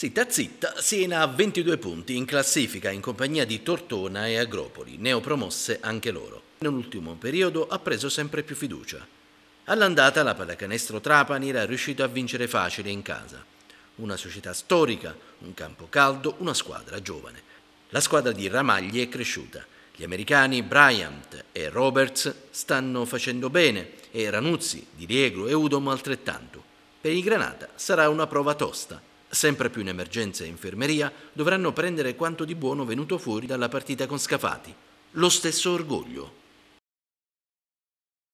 Zitta zitta, Siena ha 22 punti in classifica in compagnia di Tortona e Agropoli, neopromosse anche loro. Nell'ultimo periodo ha preso sempre più fiducia. All'andata la pallacanestro Trapani era riuscito a vincere facile in casa. Una società storica, un campo caldo, una squadra giovane. La squadra di Ramagli è cresciuta. Gli americani Bryant e Roberts stanno facendo bene e Ranuzzi, Di Diego e Udom altrettanto. Per il Granata sarà una prova tosta sempre più in emergenza e infermeria, dovranno prendere quanto di buono venuto fuori dalla partita con Scafati. Lo stesso orgoglio.